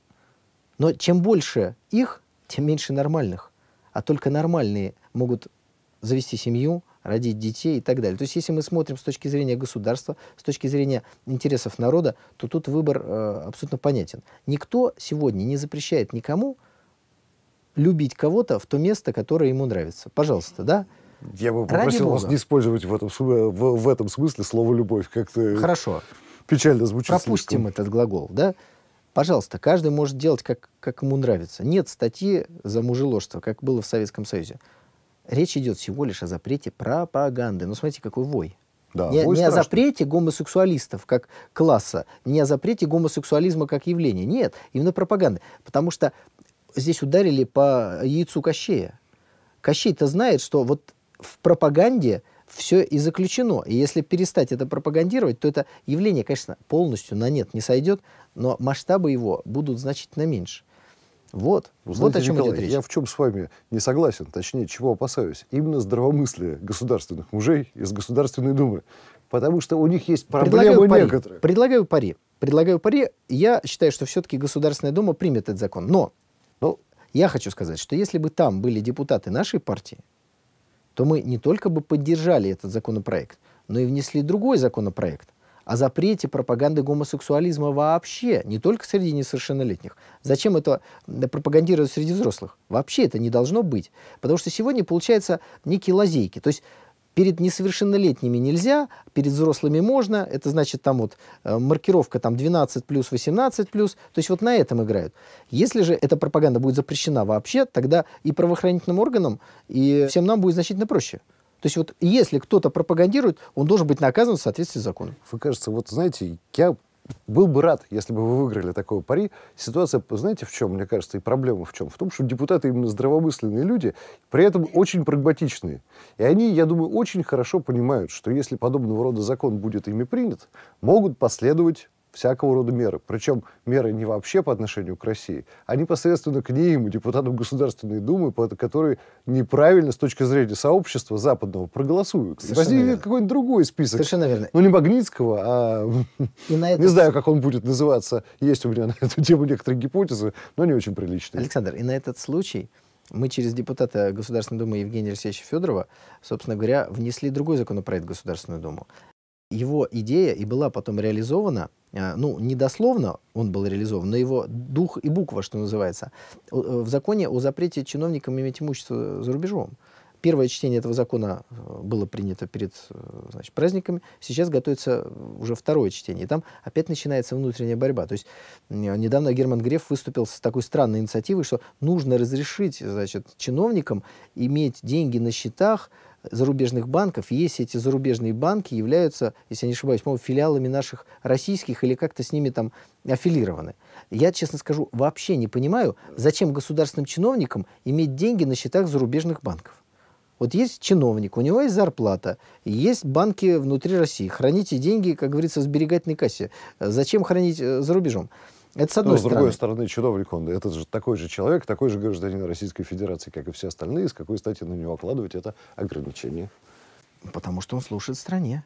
Но чем больше их, тем меньше нормальных. А только нормальные могут завести семью, родить детей и так далее. То есть если мы смотрим с точки зрения государства, с точки зрения интересов народа, то тут выбор э, абсолютно понятен. Никто сегодня не запрещает никому любить кого-то в то место, которое ему нравится. Пожалуйста, да? Я бы попросил вас не использовать в этом, в, в этом смысле слово «любовь». Как-то Хорошо. Печально звучит. Пропустим слишком. этот глагол, да? Пожалуйста, каждый может делать, как, как ему нравится. Нет статьи за мужеложство, как было в Советском Союзе. Речь идет всего лишь о запрете пропаганды. Ну, смотрите, какой вой. Да, не, не о запрете гомосексуалистов как класса, не о запрете гомосексуализма как явления. Нет, именно пропаганды. Потому что здесь ударили по яйцу Кощея. Кощей-то знает, что вот в пропаганде все и заключено. И если перестать это пропагандировать, то это явление, конечно, полностью на нет не сойдет, но масштабы его будут значительно меньше. Вот, Знаете, вот о чем Николай, идет речь. Я в чем с вами не согласен, точнее, чего опасаюсь. Именно здравомыслие государственных мужей из Государственной Думы. Потому что у них есть проблемы предлагаю пари, некоторые. Предлагаю пари. Предлагаю пари. Я считаю, что все-таки Государственная Дума примет этот закон. Но ну, я хочу сказать, что если бы там были депутаты нашей партии, то мы не только бы поддержали этот законопроект, но и внесли другой законопроект, о запрете пропаганды гомосексуализма вообще, не только среди несовершеннолетних. Зачем это пропагандировать среди взрослых? Вообще это не должно быть. Потому что сегодня получается некие лазейки. То есть перед несовершеннолетними нельзя, перед взрослыми можно. Это значит там вот э, маркировка там 12 плюс, 18 плюс. То есть вот на этом играют. Если же эта пропаганда будет запрещена вообще, тогда и правоохранительным органам, и всем нам будет значительно проще. То есть вот если кто-то пропагандирует, он должен быть наказан в соответствии с законом. Вы, кажется, вот знаете, я был бы рад, если бы вы выиграли такое пари. Ситуация, знаете, в чем, мне кажется, и проблема в чем? В том, что депутаты именно здравомысленные люди, при этом очень прагматичные. И они, я думаю, очень хорошо понимают, что если подобного рода закон будет ими принят, могут последовать всякого рода меры. Причем меры не вообще по отношению к России, а непосредственно к ним, депутатам Государственной Думы, которые неправильно с точки зрения сообщества западного проголосуют. Возьми какой-нибудь другой список. Совершенно верно. Ну, не Магнитского, а... И на это... Не знаю, как он будет называться. Есть у меня на эту тему некоторые гипотезы, но не очень приличные. Александр, и на этот случай мы через депутата Государственной Думы Евгения Алексеевича Федорова, собственно говоря, внесли другой законопроект в Государственную Думу его идея и была потом реализована, а, ну, недословно он был реализован, но его дух и буква, что называется, э, в законе о запрете чиновникам иметь имущество за рубежом. Первое чтение этого закона э, было принято перед э, значит, праздниками. Сейчас готовится э, уже второе чтение. И там опять начинается внутренняя борьба. То есть недавно Герман Греф выступил с такой странной инициативой, что нужно разрешить значит, чиновникам иметь деньги на счетах, зарубежных банков, если эти зарубежные банки являются, если я не ошибаюсь, по филиалами наших российских или как-то с ними там аффилированы. Я, честно скажу, вообще не понимаю, зачем государственным чиновникам иметь деньги на счетах зарубежных банков. Вот есть чиновник, у него есть зарплата, есть банки внутри России. Храните деньги, как говорится, в сберегательной кассе. Зачем хранить э, за рубежом? Это с ну, одной Но, стороны. С другой стороны, чиновник, он это же такой же человек, такой же гражданин Российской Федерации, как и все остальные. С какой стати на него окладывать это ограничение? Потому что он служит стране.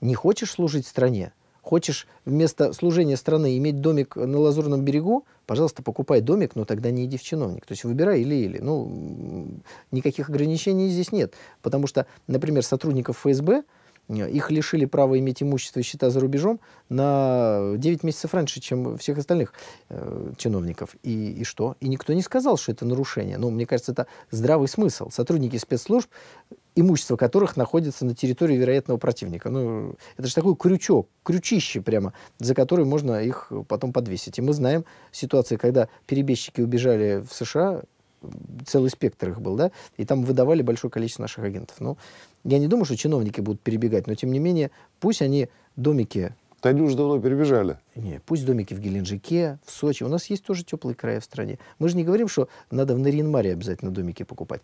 Не хочешь служить стране? Хочешь вместо служения страны иметь домик на Лазурном берегу? Пожалуйста, покупай домик, но тогда не иди в чиновник. То есть выбирай или-или. Ну, никаких ограничений здесь нет. Потому что, например, сотрудников ФСБ, Э, их лишили права иметь имущество и счета за рубежом на 9 месяцев раньше, чем всех остальных э, чиновников. И, и что? И никто не сказал, что это нарушение. Но ну, мне кажется, это здравый смысл. Сотрудники спецслужб, имущество которых находится на территории вероятного противника. Ну, это же такой крючок, крючище прямо, за который можно их потом подвесить. И мы знаем ситуации, когда перебежчики убежали в США, целый спектр их был, да, и там выдавали большое количество наших агентов. Ну, я не думаю, что чиновники будут перебегать, но тем не менее, пусть они домики... Да они уже давно перебежали. Не, пусть домики в Геленджике, в Сочи. У нас есть тоже теплые края в стране. Мы же не говорим, что надо в Нарьинмаре обязательно домики покупать.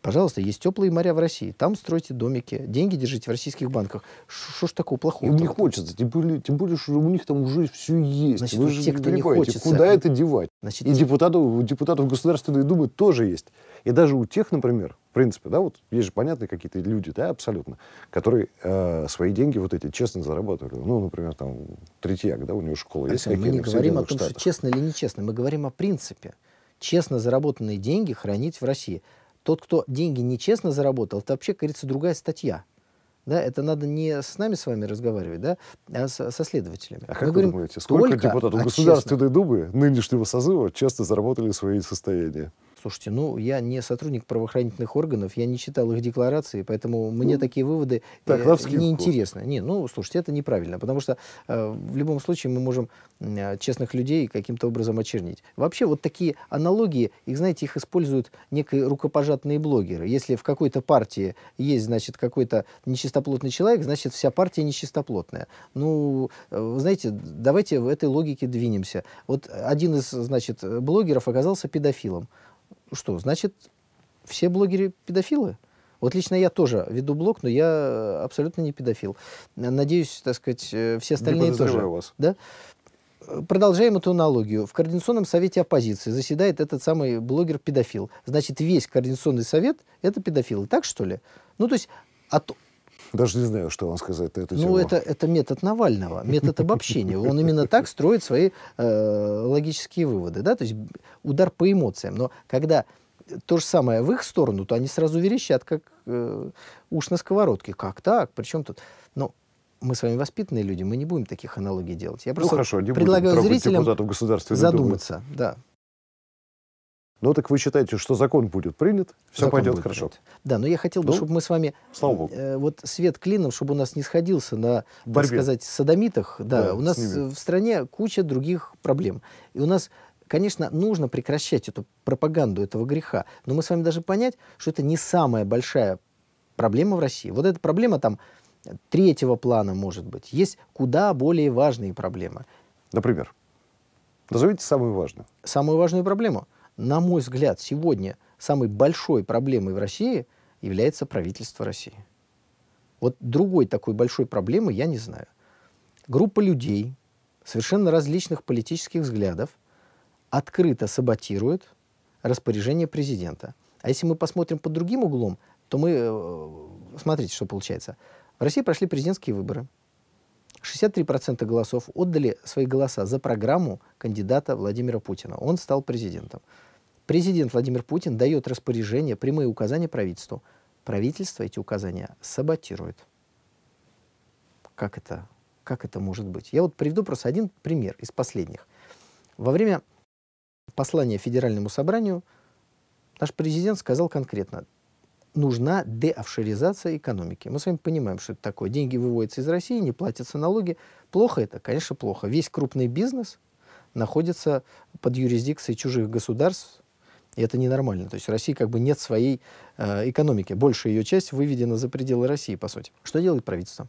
Пожалуйста, есть теплые моря в России. Там стройте домики, деньги держите в российских банках. Что ж такого плохого? Им не хочется. Тем более, тем более, что у них там уже все есть. Значит, Вы же те, кто не хочется, куда это девать? Значит, и депутатов, депутатов Государственной Думы тоже есть. И даже у тех, например, в принципе, да, вот есть же понятные какие-то люди, да, абсолютно, которые э, свои деньги вот эти честно зарабатывали. Ну, например, там Третьяк, да, у него школа так, есть. Мы не говорим о том, Штатах. что честно или нечестно, мы говорим о принципе. Честно заработанные деньги хранить в России. Тот, кто деньги нечестно заработал, это вообще, как говорится, другая статья. Да, это надо не с нами с вами разговаривать, да, а со, со следователями. А мы как вы говорим, думаете, сколько депутатов Государственной честно... Думы нынешнего созыва честно заработали свои состояния? Слушайте, ну я не сотрудник правоохранительных органов, я не читал их декларации, поэтому мне ну, такие выводы так, э, неинтересны. Не, ну слушайте, это неправильно, потому что э, в любом случае мы можем э, честных людей каким-то образом очернить. Вообще вот такие аналогии, их, знаете, их используют некие рукопожатные блогеры. Если в какой-то партии есть, значит, какой-то нечистоплотный человек, значит, вся партия нечистоплотная. Ну, э, знаете, давайте в этой логике двинемся. Вот один из, значит, блогеров оказался педофилом что, значит, все блогеры педофилы? Вот лично я тоже веду блог, но я абсолютно не педофил. Надеюсь, так сказать, э, все остальные не тоже. вас. Да? Продолжаем эту аналогию. В Координационном совете оппозиции заседает этот самый блогер-педофил. Значит, весь Координационный совет — это педофилы. Так, что ли? Ну, то есть от даже не знаю, что вам сказать на эту ну, тему. Ну, это, это метод Навального, метод обобщения. Он именно так строит свои э, логические выводы. Да? То есть удар по эмоциям. Но когда то же самое в их сторону, то они сразу верещат, как э, уш на сковородке. Как так? Причем тут... Но мы с вами воспитанные люди, мы не будем таких аналогий делать. Я ну, просто ну, хорошо, не предлагаю будем зрителям депутатов государства задуматься. Да. Ну так вы считаете, что закон будет принят, все закон пойдет хорошо. Принят. Да, но я хотел бы, ну, чтобы мы с вами... Слава Богу. Э, вот свет клином, чтобы у нас не сходился на, Борьбе. так сказать, садомитах. Да, да у нас в стране куча других проблем. И у нас, конечно, нужно прекращать эту пропаганду этого греха. Но мы с вами даже понять, что это не самая большая проблема в России. Вот эта проблема там третьего плана, может быть. Есть куда более важные проблемы. Например? Назовите самую важную. Самую важную проблему – на мой взгляд, сегодня самой большой проблемой в России является правительство России. Вот другой такой большой проблемы я не знаю. Группа людей совершенно различных политических взглядов открыто саботирует распоряжение президента. А если мы посмотрим под другим углом, то мы... Э, смотрите, что получается. В России прошли президентские выборы. 63% голосов отдали свои голоса за программу кандидата Владимира Путина. Он стал президентом. Президент Владимир Путин дает распоряжение, прямые указания правительству. Правительство эти указания саботирует. Как это, как это может быть? Я вот приведу просто один пример из последних. Во время послания Федеральному собранию наш президент сказал конкретно, нужна деофшоризация экономики. Мы с вами понимаем, что это такое. Деньги выводятся из России, не платятся налоги. Плохо это? Конечно, плохо. Весь крупный бизнес находится под юрисдикцией чужих государств, и это ненормально. То есть в России как бы нет своей э, экономики. Большая ее часть выведена за пределы России, по сути. Что делает правительство?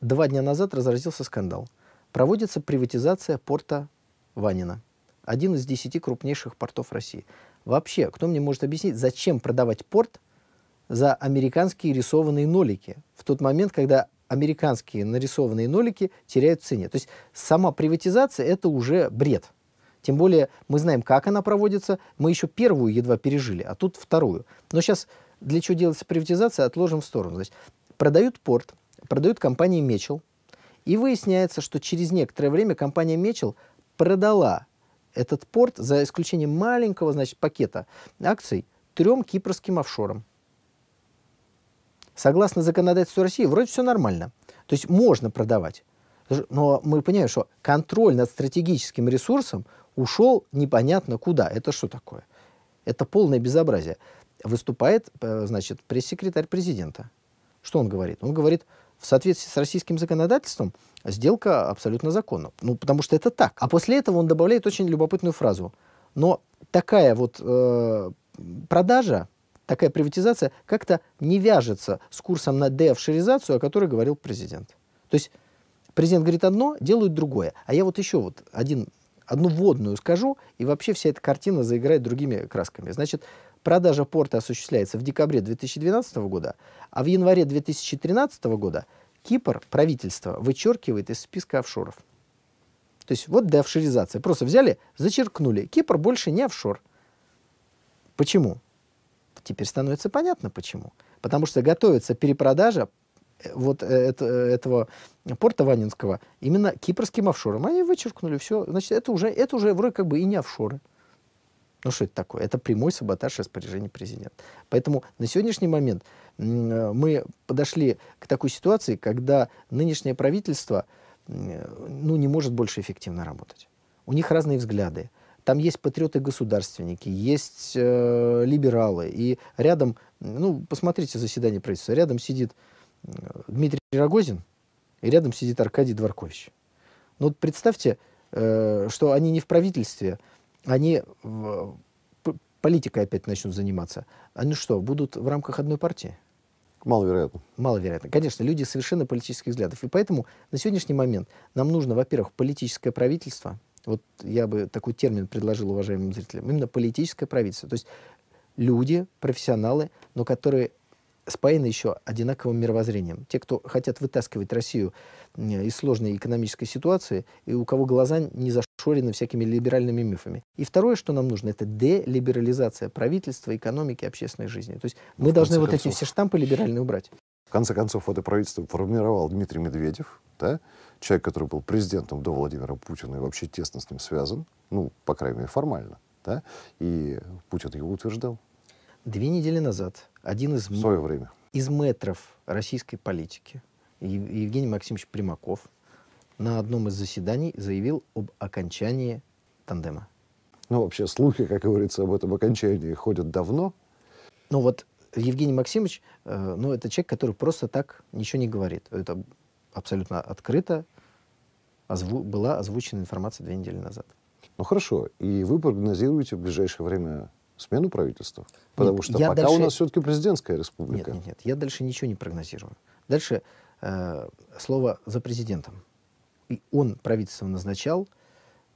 Два дня назад разразился скандал. Проводится приватизация порта Ванина. Один из десяти крупнейших портов России. Вообще, кто мне может объяснить, зачем продавать порт за американские рисованные нолики в тот момент, когда американские нарисованные нолики теряют цене. То есть сама приватизация – это уже бред. Тем более мы знаем, как она проводится. Мы еще первую едва пережили, а тут вторую. Но сейчас для чего делается приватизация, отложим в сторону. Значит, продают порт, продают компании Мечел, и выясняется, что через некоторое время компания Мечел продала этот порт, за исключением маленького значит, пакета акций, трем кипрским офшорам. Согласно законодательству России, вроде все нормально. То есть можно продавать. Но мы понимаем, что контроль над стратегическим ресурсом ушел непонятно куда. Это что такое? Это полное безобразие. Выступает, э, значит, пресс-секретарь президента. Что он говорит? Он говорит, в соответствии с российским законодательством сделка абсолютно законна. Ну, потому что это так. А после этого он добавляет очень любопытную фразу. Но такая вот э, продажа, такая приватизация как-то не вяжется с курсом на деофшеризацию, о которой говорил президент. То есть президент говорит одно, делают другое. А я вот еще вот один одну вводную скажу, и вообще вся эта картина заиграет другими красками. Значит, продажа порта осуществляется в декабре 2012 года, а в январе 2013 года Кипр, правительство, вычеркивает из списка офшоров. То есть вот деофшоризация. Просто взяли, зачеркнули. Кипр больше не офшор. Почему? Теперь становится понятно почему. Потому что готовится перепродажа вот э, это, э, этого порта Ванинского именно кипрским офшором. Они вычеркнули все. Значит, это уже, это уже вроде как бы и не офшоры. Ну что это такое? Это прямой саботаж распоряжений президента. Поэтому на сегодняшний момент э, мы подошли к такой ситуации, когда нынешнее правительство ну, не может больше эффективно работать. У них разные взгляды. Там есть патриоты-государственники, есть э, либералы. И рядом, ну, посмотрите заседание правительства, рядом сидит Дмитрий Рогозин, и рядом сидит Аркадий Дворкович. Ну вот представьте, э, что они не в правительстве, они в... политикой опять начнут заниматься. Они что, будут в рамках одной партии? Маловероятно. Маловероятно. Конечно, люди совершенно политических взглядов. И поэтому на сегодняшний момент нам нужно, во-первых, политическое правительство. Вот я бы такой термин предложил уважаемым зрителям. Именно политическое правительство. То есть люди, профессионалы, но которые спаяны еще одинаковым мировоззрением. Те, кто хотят вытаскивать Россию из сложной экономической ситуации, и у кого глаза не зашорены всякими либеральными мифами. И второе, что нам нужно, это делиберализация правительства, экономики, общественной жизни. То есть ну, мы должны вот концов. эти все штампы либеральные убрать. В конце концов, это правительство формировал Дмитрий Медведев, да? человек, который был президентом до Владимира Путина и вообще тесно с ним связан, ну, по крайней мере, формально. Да? И Путин его утверждал. Две недели назад один из, в свое время. из метров российской политики, Евгений Максимович Примаков, на одном из заседаний заявил об окончании тандема. Ну, вообще, слухи, как говорится, об этом окончании ходят давно. Ну, вот Евгений Максимович, э, ну, это человек, который просто так ничего не говорит. Это абсолютно открыто озву- была озвучена информация две недели назад. Ну, хорошо. И вы прогнозируете в ближайшее время смену правительства? Потому нет, что пока дальше... у нас все-таки президентская республика. Нет, нет, нет, я дальше ничего не прогнозирую. Дальше э, слово за президентом. И он правительство назначал,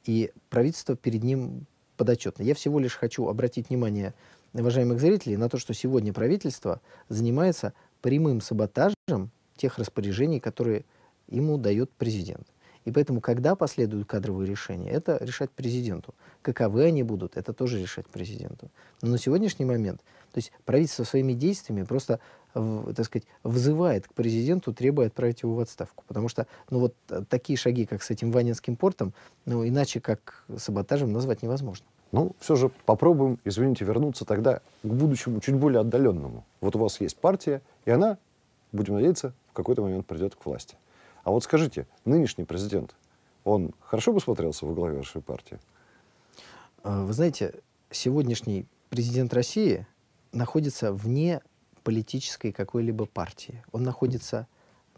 и правительство перед ним подотчетно. Я всего лишь хочу обратить внимание уважаемых зрителей на то, что сегодня правительство занимается прямым саботажем тех распоряжений, которые ему дает президент. И поэтому, когда последуют кадровые решения, это решать президенту. Каковы они будут, это тоже решать президенту. Но на сегодняшний момент, то есть правительство своими действиями просто, так сказать, взывает к президенту, требуя отправить его в отставку. Потому что, ну вот э, такие шаги, как с этим Ванинским портом, ну иначе как саботажем назвать невозможно. Ну, все же попробуем, извините, вернуться тогда к будущему чуть более отдаленному. Вот у вас есть партия, и она, будем надеяться, в какой-то момент придет к власти. А вот скажите, нынешний президент, он хорошо бы смотрелся во главе вашей партии? Э, вы знаете, сегодняшний президент России находится вне политической какой-либо партии. Он находится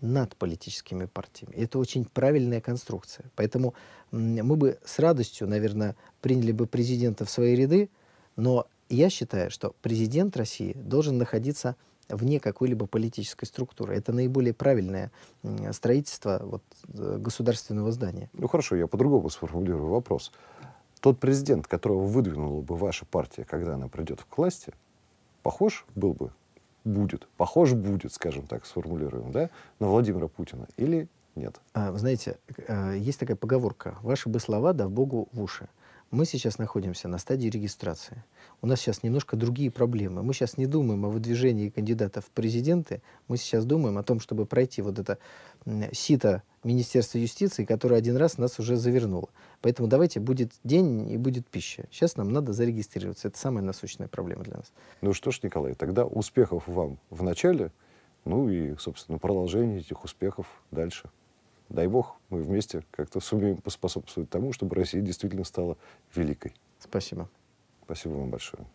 над политическими партиями. это очень правильная конструкция. Поэтому мы бы с радостью, наверное, приняли бы президента в свои ряды, но я считаю, что президент России должен находиться вне какой-либо политической структуры. Это наиболее правильное строительство вот, э, государственного здания. Ну хорошо, я по-другому сформулирую вопрос. Тот президент, которого выдвинула бы ваша партия, когда она придет к власти, похож был бы, будет, похож будет, скажем так, сформулируем, да, на Владимира Путина или нет? А, вы знаете, э, есть такая поговорка «Ваши бы слова, да в богу, в уши». Мы сейчас находимся на стадии регистрации. У нас сейчас немножко другие проблемы. Мы сейчас не думаем о выдвижении кандидатов в президенты. Мы сейчас думаем о том, чтобы пройти вот это сито Министерства юстиции, которое один раз нас уже завернуло. Поэтому давайте будет день и будет пища. Сейчас нам надо зарегистрироваться. Это самая насущная проблема для нас. Ну что ж, Николай, тогда успехов вам в начале, ну и, собственно, продолжение этих успехов дальше дай бог, мы вместе как-то сумеем поспособствовать тому, чтобы Россия действительно стала великой. Спасибо. Спасибо вам большое.